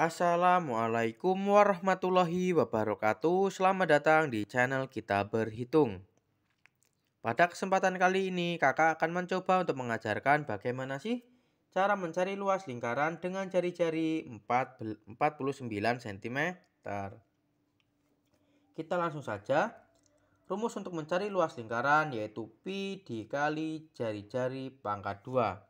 Assalamualaikum warahmatullahi wabarakatuh Selamat datang di channel kita berhitung Pada kesempatan kali ini kakak akan mencoba untuk mengajarkan bagaimana sih Cara mencari luas lingkaran dengan jari-jari 49 cm Kita langsung saja Rumus untuk mencari luas lingkaran yaitu Pi dikali jari-jari pangkat 2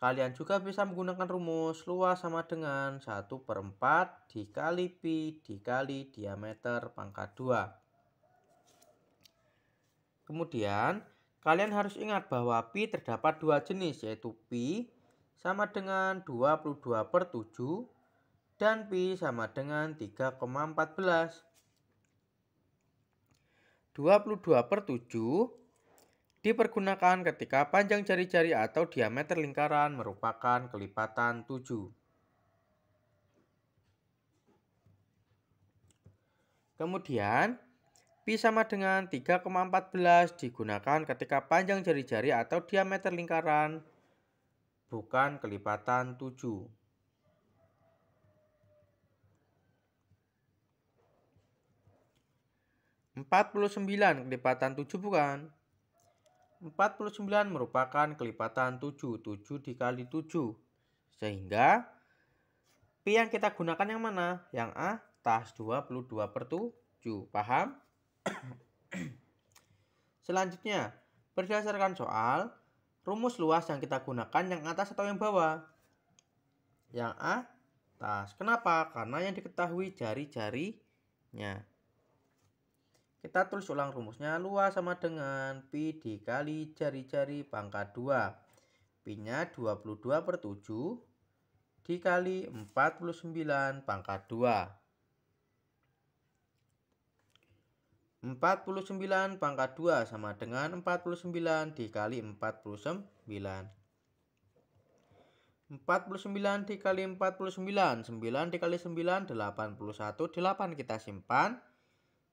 Kalian juga bisa menggunakan rumus luas sama dengan 1 per 4 dikali pi dikali diameter pangkat 2. Kemudian, kalian harus ingat bahwa pi terdapat dua jenis yaitu pi sama dengan 22 per 7 dan pi sama dengan 3,14. 22 per 7 dipergunakan ketika panjang jari-jari atau diameter lingkaran merupakan kelipatan 7. Kemudian, pi sama dengan 3,14 digunakan ketika panjang jari-jari atau diameter lingkaran bukan kelipatan 7. Empat puluh sembilan kelipatan tujuh bukan? 49 merupakan kelipatan 7, 7 dikali 7. Sehingga P yang kita gunakan yang mana? Yang A, tas 22 per 7. Paham? Selanjutnya, berdasarkan soal, rumus luas yang kita gunakan yang atas atau yang bawah? Yang A, tas. Kenapa? Karena yang diketahui jari-jarinya. Kita tulis ulang rumusnya. Luas sama dengan Pi dikali jari-jari pangkat 2. Pi-nya 22 per 7 dikali 49 pangkat 2. 49 pangkat 2 sama dengan 49 dikali 49. 49 dikali 49, 9 dikali 9, 81, 8 kita simpan.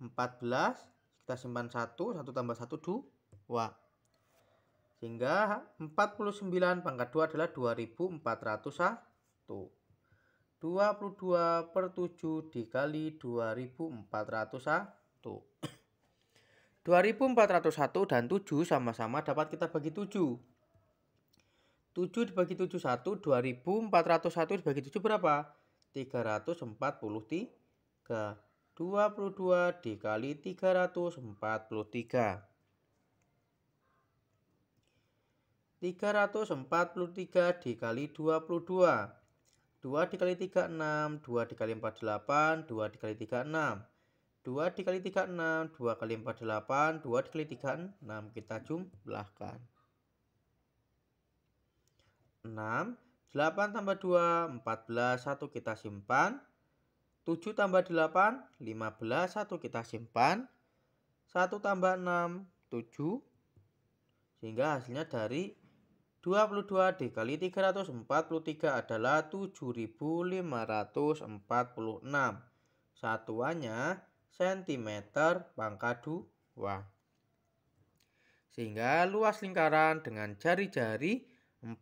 14 kita simpan 1 1 tambah 1 2 sehingga 49 pangkat 2 adalah 2401 22 per 7 dikali 2401 2401 dan 7 sama-sama dapat kita bagi 7 7 dibagi 7 1 2401 dibagi 7 berapa 343 22 dikali 343. 343 dikali 22. 2 dikali 36, 2 dikali 48, 2 dikali 36. 2 dikali 36, 2 kali 48, 2 dikali 36 kita jumlahkan. 6, 8 tambah 2, 14, 1 kita simpan. 7 tambah 8, 15. 1 kita simpan. 1 tambah 6, 7. Sehingga hasilnya dari 22 dikali 343 adalah 7546. Satuannya cm pangkat 2. Sehingga luas lingkaran dengan jari-jari 49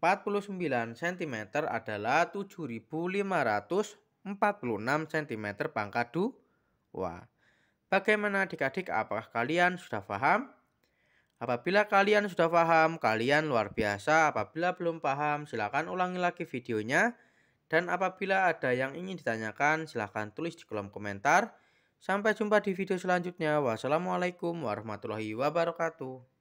cm adalah 7546 46 cm pangkat 2. Bagaimana adik-adik apakah kalian sudah paham? Apabila kalian sudah paham, kalian luar biasa. Apabila belum paham, silakan ulangi lagi videonya. Dan apabila ada yang ingin ditanyakan, silakan tulis di kolom komentar. Sampai jumpa di video selanjutnya. Wassalamualaikum warahmatullahi wabarakatuh.